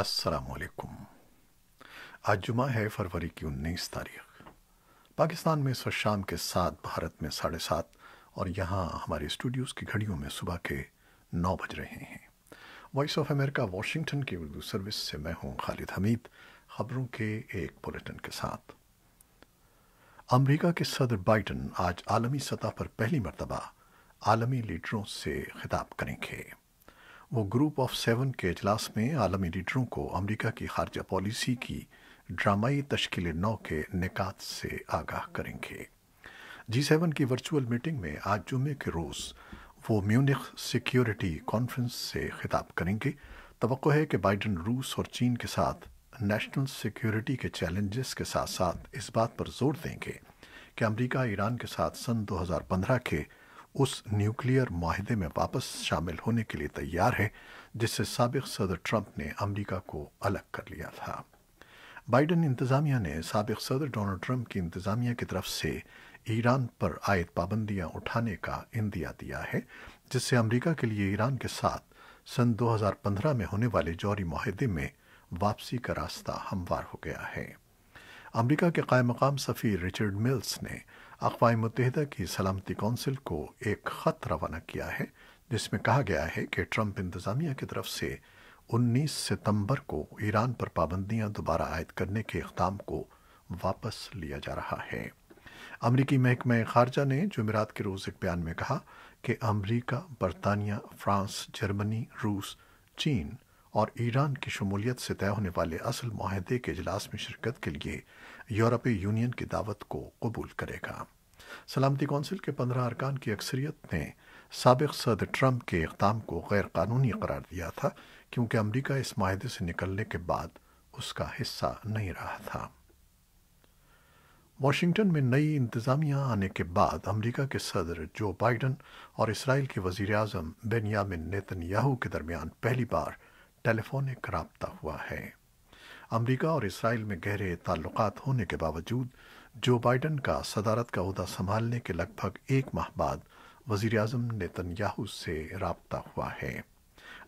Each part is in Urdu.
السلام علیکم آج جمعہ ہے فروری کی انیس تاریخ پاکستان میں وقت شام کے ساتھ بھارت میں ساڑھے سات اور یہاں ہمارے اسٹوڈیوز کی گھڑیوں میں صبح کے نو بج رہے ہیں وائس آف امریکہ واشنگٹن کی اردو سروس سے میں ہوں خالد حمید خبروں کے ایک بلٹن کے ساتھ امریکہ کے صدر بائیڈن آج عالمی سطح پر پہلی مرتبہ عالمی لیڈروں سے خطاب کریں گے وہ گروپ آف سیون کے اجلاس میں عالمی لیڈروں کو امریکہ کی خارجہ پالیسی کی ڈرامائی تشکیل نو کے نکات سے آگاہ کریں گے جی سیون کی ورچوئل میٹنگ میں آج جمعے کے روز وہ میونک سیکیورٹی کانفرنس سے خطاب کریں گے توقع ہے کہ بائیڈن روس اور چین کے ساتھ نیشنل سیکیورٹی کے چیلنجز کے ساتھ ساتھ اس بات پر زور دیں گے کہ امریکہ ایران کے ساتھ سن دو ہزار پندرہ کے اس نیوکلیر معاہدے میں واپس شامل ہونے کے لیے تیار ہے جس سے سابق صدر ٹرمپ نے امریکہ کو الگ کر لیا تھا بائیڈن انتظامیہ نے سابق صدر ڈونلڈ ٹرمپ کی انتظامیہ کی طرف سے ایران پر عائد پابندیاں اٹھانے کا اندیا دیا ہے جس سے امریکہ کے لیے ایران کے ساتھ سن دو ہزار پندرہ میں ہونے والے جوہری معاہدے میں واپسی کا راستہ ہموار ہو گیا ہے امریکہ کے قائم مقام سفیر رچرڈ ملس نے اقوام متحدہ کی سلامتی کونسل کو ایک خط روانہ کیا ہے جس میں کہا گیا ہے کہ ٹرمپ انتظامیہ کی طرف سے انیس ستمبر کو ایران پر پابندیاں دوبارہ عائد کرنے کے اقدام کو واپس لیا جا رہا ہے امریکی محکمہ خارجہ نے جمعرات کے روز ایک بیان میں کہا کہ امریکہ برطانیہ فرانس جرمنی روس چین اور ایران کی شمولیت سے طے ہونے والے اصل معاہدے کے اجلاس میں شرکت کے لیے یورپی یونین کی دعوت کو قبول کرے گا سلامتی کونسل کے پندرہ ارکان کی اکثریت نے سابق صدر ٹرمپ کے اقدام کو غیر قانونی قرار دیا تھا کیونکہ امریکہ اس معاہدے سے نکلنے کے بعد اس کا حصہ نہیں رہا تھا واشنگٹن میں نئی انتظامیہ آنے کے بعد امریکہ کے صدر جو بائیڈن اور اسرائیل کے وزیر اعظم بینیامن یاہو کے درمیان پہلی بار ٹیلیفونک رابطہ ہوا ہے امریکہ اور اسرائیل میں گہرے تعلقات ہونے کے باوجود جو بائیڈن کا صدارت کا عہدہ سنبھالنے کے لگ بھگ ایک ماہ بعد وزیر اعظم یاہو سے رابطہ ہوا ہے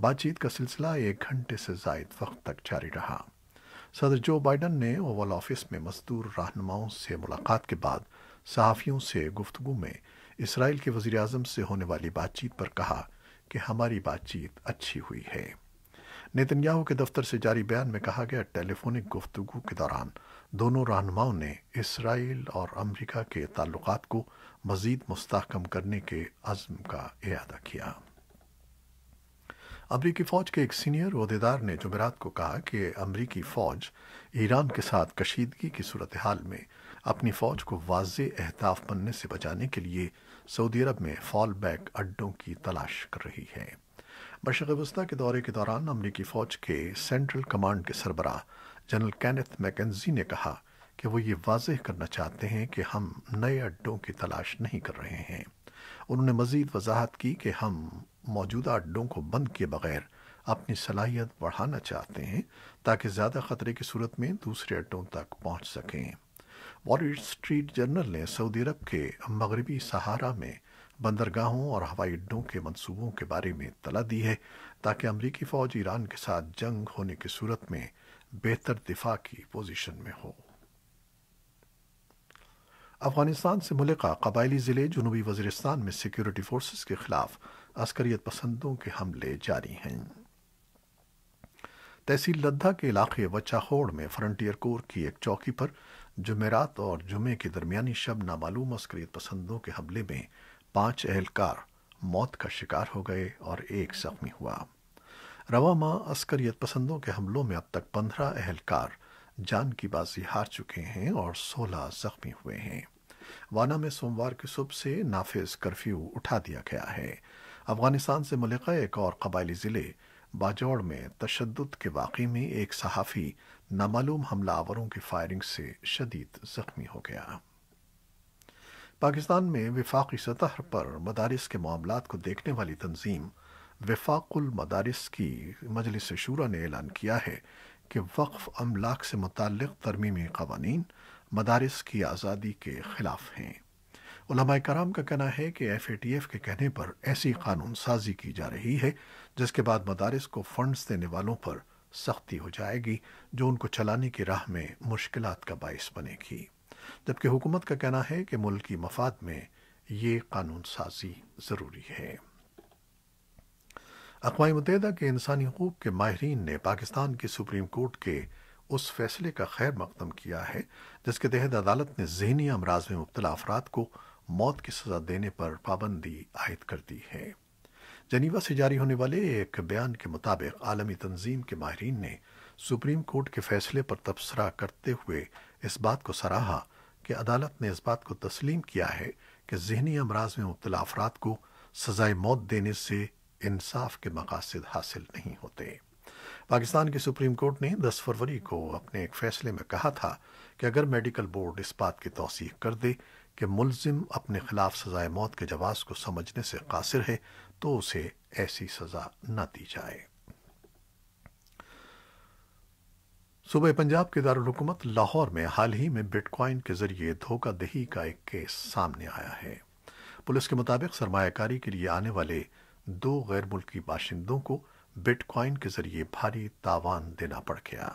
بات چیت کا سلسلہ ایک گھنٹے سے زائد وقت تک جاری رہا صدر جو بائیڈن نے اوول آفس میں مزدور رہنماؤں سے ملاقات کے بعد صحافیوں سے گفتگو میں اسرائیل کے وزیر اعظم سے ہونے والی بات چیت پر کہا کہ ہماری بات چیت اچھی ہوئی ہے نیتن یاہو کے دفتر سے جاری بیان میں کہا گیا ٹیلیفونک گفتگو کے دوران دونوں رہنماؤں نے اسرائیل اور امریکہ کے تعلقات کو مزید مستحکم کرنے کے عزم کا اعادہ کیا امریکی فوج کے ایک سینئر عہدیدار نے جمعرات کو کہا کہ امریکی فوج ایران کے ساتھ کشیدگی کی صورتحال میں اپنی فوج کو واضح اہداف بننے سے بچانے کے لیے سعودی عرب میں فال بیک اڈوں کی تلاش کر رہی ہے مشرق وبستہ کے دورے کے دوران امریکی فوج کے سینٹرل کمانڈ کے سربراہ جنرل کینتھ میکنزی نے کہا کہ وہ یہ واضح کرنا چاہتے ہیں کہ ہم نئے اڈوں کی تلاش نہیں کر رہے ہیں انہوں نے مزید وضاحت کی کہ ہم موجودہ اڈوں کو بند کیے بغیر اپنی صلاحیت بڑھانا چاہتے ہیں تاکہ زیادہ خطرے کی صورت میں دوسرے اڈوں تک پہنچ سکیں وار اسٹریٹ جرنل نے سعودی عرب کے مغربی سہارا میں بندرگاہوں اور ہوائی اڈوں کے منصوبوں کے بارے میں اطلاع دی ہے تاکہ امریکی فوج ایران کے ساتھ جنگ ہونے کی صورت میں بہتر دفاع کی پوزیشن میں ہو افغانستان سے ملکہ قبائلی ضلع جنوبی وزیرستان میں سیکیورٹی فورسز کے خلاف عسکریت پسندوں کے حملے جاری ہیں تحصیل لدھا کے علاقے وچاخوڑ میں فرنٹیئر کور کی ایک چوکی پر جمعرات اور جمعے کے درمیانی شب نامعلوم عسکریت پسندوں کے حملے میں پانچ اہلکار موت کا شکار ہو گئے اور ایک زخمی ہوا رواں عسکریت پسندوں کے حملوں میں اب تک پندرہ اہلکار جان کی بازی ہار چکے ہیں اور سولہ زخمی ہوئے ہیں وانا میں سوموار کی صبح سے نافذ کرفیو اٹھا دیا گیا ہے افغانستان سے ملکہ ایک اور قبائلی ضلع باجوڑ میں تشدد کے واقعے میں ایک صحافی نامعلوم حملہ آوروں کی فائرنگ سے شدید زخمی ہو گیا پاکستان میں وفاقی سطح پر مدارس کے معاملات کو دیکھنے والی تنظیم وفاق المدارس کی مجلس شورا نے اعلان کیا ہے کہ وقف املاک سے متعلق ترمیمی قوانین مدارس کی آزادی کے خلاف ہیں علماء کرام کا کہنا ہے کہ ایف اے ٹی ایف کے کہنے پر ایسی قانون سازی کی جا رہی ہے جس کے بعد مدارس کو فنڈز دینے والوں پر سختی ہو جائے گی جو ان کو چلانے کی راہ میں مشکلات کا باعث بنے گی جبکہ حکومت کا کہنا ہے کہ ملکی مفاد میں یہ قانون سازی ضروری ہے اقوام متحدہ کے انسانی حقوق کے ماہرین نے پاکستان کی سپریم کورٹ کے اس فیصلے کا خیر مقدم کیا ہے جس کے تحت عدالت نے ذہنی امراض میں مبتلا افراد کو موت کی سزا دینے پر پابندی عائد کر دی ہے جنیوا سے جاری ہونے والے ایک بیان کے مطابق عالمی تنظیم کے ماہرین نے سپریم کورٹ کے فیصلے پر تبصرہ کرتے ہوئے اس بات کو سراہا کہ عدالت نے اس بات کو تسلیم کیا ہے کہ ذہنی امراض میں مبتلا افراد کو سزائے موت دینے سے انصاف کے مقاصد حاصل نہیں ہوتے پاکستان کی سپریم کورٹ نے دس فروری کو اپنے ایک فیصلے میں کہا تھا کہ اگر میڈیکل بورڈ اس بات کی توسیع کر دے کہ ملزم اپنے خلاف سزائے موت کے جواز کو سمجھنے سے قاصر ہے تو اسے ایسی سزا نہ دی جائے صوبہ پنجاب کے دارالحکومت لاہور میں حال ہی میں بٹ کوائن کے ذریعے دھوکہ دہی کا ایک کیس سامنے آیا ہے پولیس کے مطابق سرمایہ کاری کے لیے آنے والے دو غیر ملکی باشندوں کو بٹ کوائن کے ذریعے بھاری تاوان دینا پڑ گیا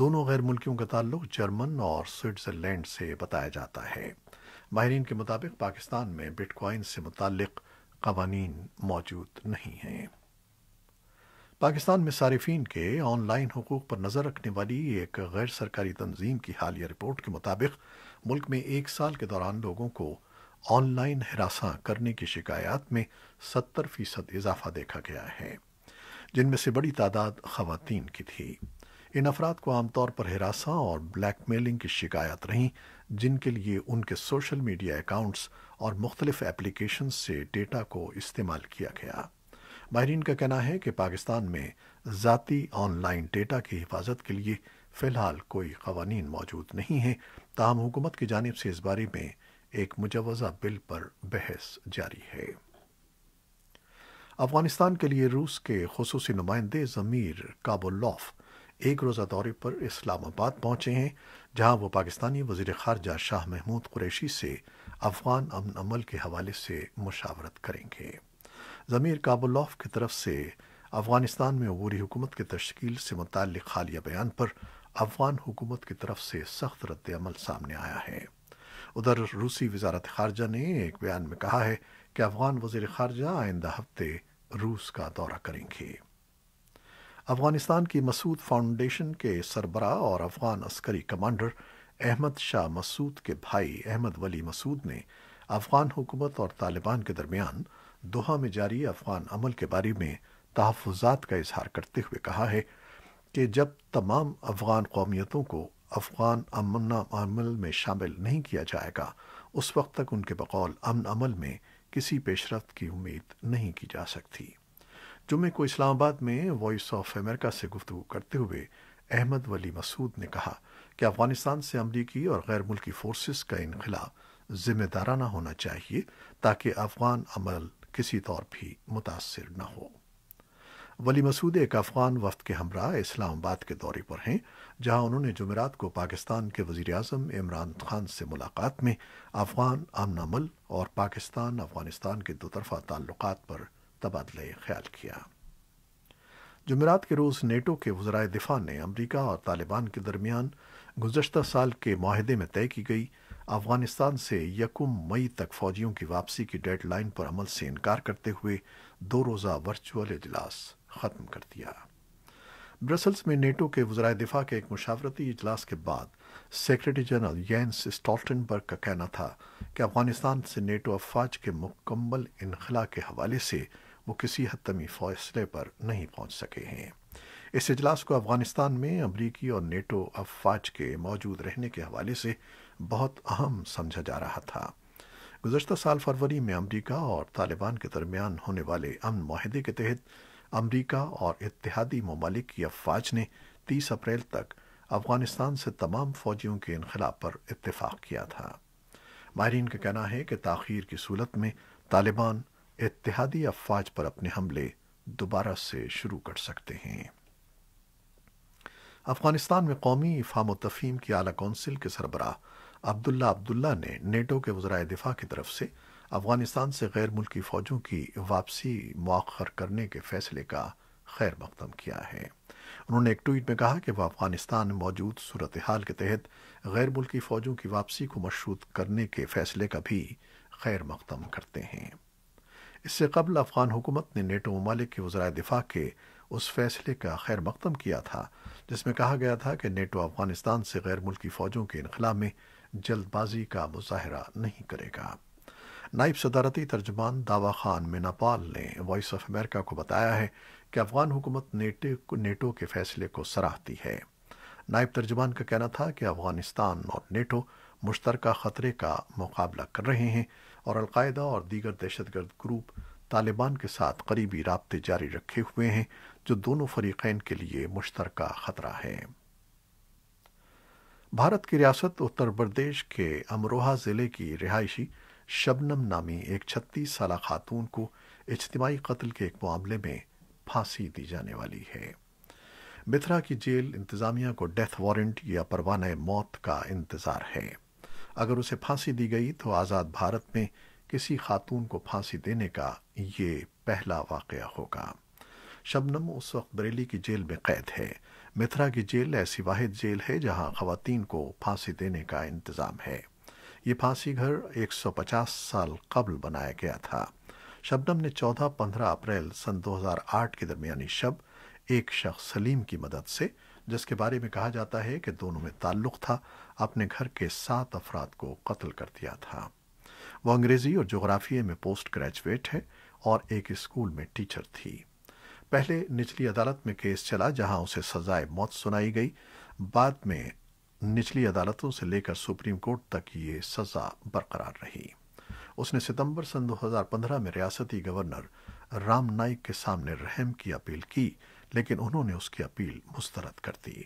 دونوں غیر ملکیوں کا تعلق جرمن اور سوئٹزرلینڈ سے بتایا جاتا ہے ماہرین کے مطابق پاکستان میں بٹ کوائن سے متعلق قوانین موجود نہیں ہیں پاکستان میں صارفین کے آن لائن حقوق پر نظر رکھنے والی ایک غیر سرکاری تنظیم کی حالیہ رپورٹ کے مطابق ملک میں ایک سال کے دوران لوگوں کو آن لائن ہراساں کرنے کی شکایات میں ستر فیصد اضافہ دیکھا گیا ہے جن میں سے بڑی تعداد خواتین کی تھی ان افراد کو عام طور پر ہراساں اور بلیک میلنگ کی شکایات رہیں جن کے لیے ان کے سوشل میڈیا اکاؤنٹس اور مختلف ایپلیکیشنز سے ڈیٹا کو استعمال کیا گیا ماہرین کا کہنا ہے کہ پاکستان میں ذاتی آن لائن ڈیٹا کی حفاظت کے لیے فی الحال کوئی قوانین موجود نہیں ہیں تاہم حکومت کی جانب سے اس بارے میں ایک مجوزہ بل پر بحث جاری ہے افغانستان کے لیے روس کے خصوصی نمائندے ضمیر کاب ایک روزہ دورے پر اسلام آباد پہنچے ہیں جہاں وہ پاکستانی وزیر خارجہ شاہ محمود قریشی سے افغان امن عمل کے حوالے سے مشاورت کریں گے ضمیر کاب کی طرف سے افغانستان میں عبوری حکومت کی تشکیل سے متعلق حالیہ بیان پر افغان حکومت کی طرف سے سخت رد عمل سامنے آیا ہے ادھر روسی وزارت خارجہ نے ایک بیان میں کہا ہے کہ افغان وزیر خارجہ آئندہ ہفتے روس کا دورہ کریں گے افغانستان کی مسعود فاؤنڈیشن کے سربراہ اور افغان عسکری کمانڈر احمد شاہ مسعود کے بھائی احمد ولی مسعود نے افغان حکومت اور طالبان کے درمیان دوحہ میں جاری افغان عمل کے بارے میں تحفظات کا اظہار کرتے ہوئے کہا ہے کہ جب تمام افغان قومیتوں کو افغان امن عمل میں شامل نہیں کیا جائے گا اس وقت تک ان کے بقول امن عمل میں کسی پیش رفت کی امید نہیں کی جا سکتی جمعے کو اسلام آباد میں وائس آف امریکہ سے گفتگو کرتے ہوئے احمد ولی مسعود نے کہا کہ افغانستان سے امریکی اور غیر ملکی فورسز کا انخلا ذمہ دارانہ ہونا چاہیے تاکہ افغان عمل کسی طور بھی متاثر نہ ہو ولی مسعود ایک افغان وفد کے ہمراہ اسلام آباد کے دورے پر ہیں جہاں انہوں نے جمعرات کو پاکستان کے وزیر اعظم عمران خان سے ملاقات میں افغان امن عمل اور پاکستان افغانستان کے دو طرفہ تعلقات پر تبادلہ خیال کیا جمعرات کے روز نیٹو کے وزرائے دفاع نے امریکہ اور طالبان کے درمیان گزشتہ سال کے معاہدے میں طے کی گئی افغانستان سے یکم مئی تک فوجیوں کی واپسی کی ڈیڈ لائن پر عمل سے انکار کرتے ہوئے دو روزہ ورچوئل اجلاس ختم کر دیا برسلز میں نیٹو کے وزرائے دفاع کے ایک مشاورتی اجلاس کے بعد سیکرٹری جنرل یینس برگ کا کہنا تھا کہ افغانستان سے نیٹو افواج کے مکمل انخلا کے حوالے سے وہ کسی حتمی فیصلے پر نہیں پہنچ سکے ہیں اس اجلاس کو افغانستان میں امریکی اور نیٹو افواج کے موجود رہنے کے حوالے سے بہت اہم سمجھا جا رہا تھا گزشتہ سال فروری میں امریکہ اور طالبان کے درمیان ہونے والے امن معاہدے کے تحت امریکہ اور اتحادی ممالک کی افواج نے تیس اپریل تک افغانستان سے تمام فوجیوں کے انخلا پر اتفاق کیا تھا ماہرین کا کہنا ہے کہ تاخیر کی صورت میں طالبان اتحادی افواج پر اپنے حملے دوبارہ سے شروع کر سکتے ہیں افغانستان میں قومی افام و تفہیم کی اعلی کونسل کے سربراہ عبداللہ عبداللہ نے نیٹو کے وزرائے دفاع کی طرف سے افغانستان سے غیر ملکی فوجوں کی واپسی مؤخر کرنے کے فیصلے کا خیر مقدم کیا ہے انہوں نے ایک ٹویٹ میں کہا کہ وہ افغانستان موجود صورتحال کے تحت غیر ملکی فوجوں کی واپسی کو مشروط کرنے کے فیصلے کا بھی خیر مقدم کرتے ہیں اس سے قبل افغان حکومت نے نیٹو ممالک کے وزرائے دفاع کے اس فیصلے کا خیر مقدم کیا تھا جس میں کہا گیا تھا کہ نیٹو افغانستان سے غیر ملکی فوجوں کے انخلا میں جلد بازی کا مظاہرہ نہیں کرے گا نائب صدارتی ترجمان داوا خان میناپال نے وائس آف امریکہ کو بتایا ہے کہ افغان حکومت نیٹو کے فیصلے کو سراہتی ہے نائب ترجمان کا کہنا تھا کہ افغانستان اور نیٹو مشترکہ خطرے کا مقابلہ کر رہے ہیں اور القاعدہ اور دیگر دہشت گرد گروپ طالبان کے ساتھ قریبی رابطے جاری رکھے ہوئے ہیں جو دونوں فریقین کے لیے مشترکہ خطرہ ہے بھارت کی ریاست اتر پردیش کے امروہہ ضلع کی رہائشی شبنم نامی ایک چھتیس سالہ خاتون کو اجتماعی قتل کے ایک معاملے میں پھانسی دی جانے والی ہے متھرا کی جیل انتظامیہ کو ڈیتھ وارنٹ یا پروانہ موت کا انتظار ہے اگر اسے پھانسی دی گئی تو آزاد بھارت میں کسی خاتون کو پھانسی دینے کا یہ پہلا واقعہ ہوگا شبنم اس وقت بریلی کی جیل میں قید ہے متھرا کی جیل ایسی واحد جیل ہے جہاں خواتین کو پھانسی دینے کا انتظام ہے یہ پھانسی گھر ایک سو پچاس سال قبل بنایا گیا تھا شبنم نے چودہ پندرہ اپریل سن دو ہزار آٹھ کے درمیانی شب ایک شخص سلیم کی مدد سے جس کے بارے میں کہا جاتا ہے کہ دونوں میں تعلق تھا اپنے گھر کے سات افراد کو قتل کر دیا تھا وہ انگریزی اور جغرافیے میں پوسٹ گریجویٹ ہے اور ایک اسکول میں ٹیچر تھی پہلے نچلی عدالت میں کیس چلا جہاں اسے سزائے موت سنائی گئی بعد میں نچلی عدالتوں سے لے کر سپریم کورٹ تک یہ سزا برقرار رہی اس نے ستمبر سن دو ہزار پندرہ میں ریاستی گورنر رام نائک کے سامنے رحم کی اپیل کی لیکن انہوں نے اس کی اپیل مسترد کر دی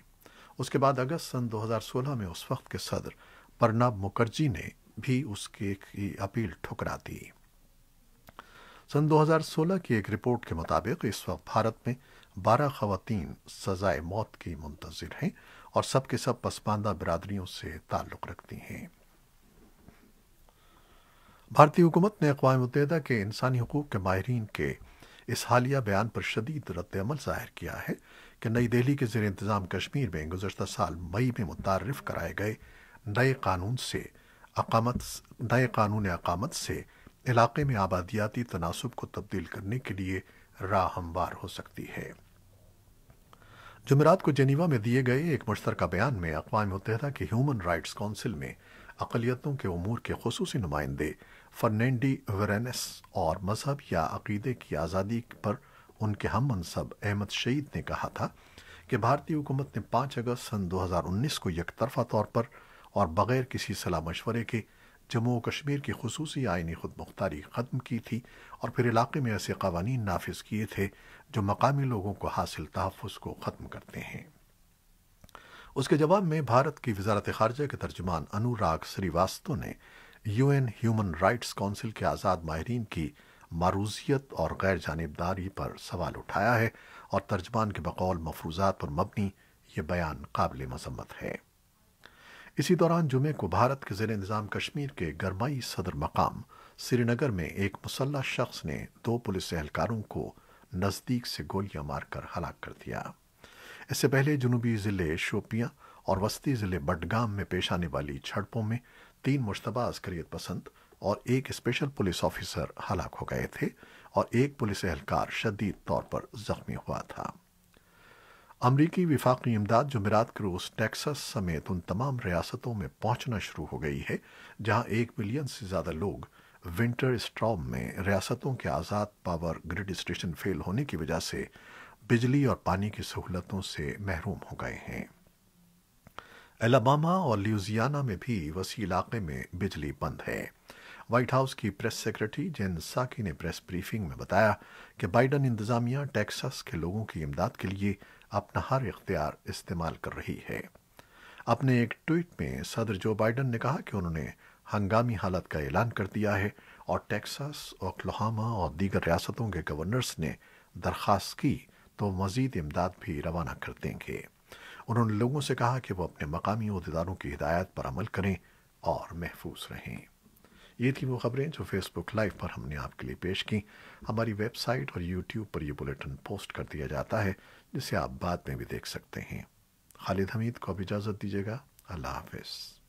اس کے بعد اگست سن دو ہزار سولہ میں اس وقت کے صدر پرناب مکرجی نے بھی اس کی اپیل ٹھکرا دی سن دو ہزار سولہ کی ایک رپورٹ کے مطابق اس وقت بھارت میں بارہ خواتین سزائے موت کی منتظر ہیں اور سب کے سب پسماندہ برادریوں سے تعلق رکھتی ہیں بھارتی حکومت نے اقوام متحدہ کے انسانی حقوق کے ماہرین کے اس حالیہ بیان پر شدید رد عمل ظاہر کیا ہے کہ نئی دہلی کے زیر انتظام کشمیر میں گزشتہ سال مئی میں متعارف کرائے گئے نئے قانون سے نئے قانون اقامت سے علاقے میں آبادیاتی تناسب کو تبدیل کرنے کے لیے راہ ہموار ہو سکتی ہے جمعرات کو جنیوا میں دیے گئے ایک مشترکہ بیان میں اقوام متحدہ کے ہیومن رائٹس کونسل میں اقلیتوں کے امور کے خصوصی نمائندے فرنینڈی ویرینس اور مذہب یا عقیدے کی آزادی پر ان کے ہم منصب احمد شہید نے کہا تھا کہ بھارتی حکومت نے پانچ اگست سن دو ہزار انیس کو یک طرفہ طور پر اور بغیر کسی صلاح مشورے کے جموں و کشمیر کی خصوصی آئینی خود مختاری ختم کی تھی اور پھر علاقے میں ایسے قوانین نافذ کیے تھے جو مقامی لوگوں کو حاصل تحفظ کو ختم کرتے ہیں اس کے جواب میں بھارت کی وزارت خارجہ کے ترجمان انوراگ سری واسطو نے you N human rights council کے آزاد ماہرین کی معروضیت اور غیر جانبداری پر سوال اٹھایا ہے اور ترجمان کے بقول مفروضات پر مبنی یہ بیان قابل مذمت ہے اسی دوران جمعے کو بھارت کے زیر نظام کشمیر کے گرمائی صدر مقام سری نگر میں ایک مسلح شخص نے دو پولیس اہلکاروں کو نزدیک سے گولیاں مار کر ہلاک کر دیا اس سے پہلے جنوبی ضلع شوپیاں اور وسطی ضلع بڈگام میں پیش آنے والی جھڑپوں میں تین مشتبہ عسکریت پسند اور ایک اسپیشل پولیس آفیسر ہلاک ہو گئے تھے اور ایک پولیس اہلکار شدید طور پر زخمی ہوا تھا امریکی وفاقی امداد جمعرات کے روز ٹیکسس سمیت ان تمام ریاستوں میں پہنچنا شروع ہو گئی ہے جہاں ایک ملین سے زیادہ لوگ ونٹر اسٹرام میں ریاستوں کے آزاد پاور گریڈ اسٹیشن فیل ہونے کی وجہ سے بجلی اور پانی کی سہولتوں سے محروم ہو گئے ہیں الاباما اور لیوزیانا میں بھی وسیع علاقے میں بجلی بند ہے وائٹ ہاؤس کی پریس سیکرٹری جین ساکی نے پریس بریفنگ میں بتایا کہ بائیڈن انتظامیہ ٹیکسس کے لوگوں کی امداد کے لیے اپنا ہر اختیار استعمال کر رہی ہے اپنے ایک ٹویٹ میں صدر جو بائیڈن نے کہا کہ انہوں نے ہنگامی حالت کا اعلان کر دیا ہے اور ٹیکساس اوکلوہاما اور دیگر ریاستوں کے گورنرز نے درخواست کی تو مزید امداد بھی روانہ کر دیں گے انہوں نے لوگوں سے کہا کہ وہ اپنے مقامی عہدیداروں کی ہدایت پر عمل کریں اور محفوظ رہیں یہ تھی وہ خبریں جو فیس بک لائیو پر ہم نے آپ کے لیے پیش کی ہماری ویب سائٹ اور یوٹیوب پر یہ بلیٹن پوسٹ کر دیا جاتا ہے جسے آپ بعد میں بھی دیکھ سکتے ہیں خالد حمید کو بھی اجازت دیجیے گا اللہ حافظ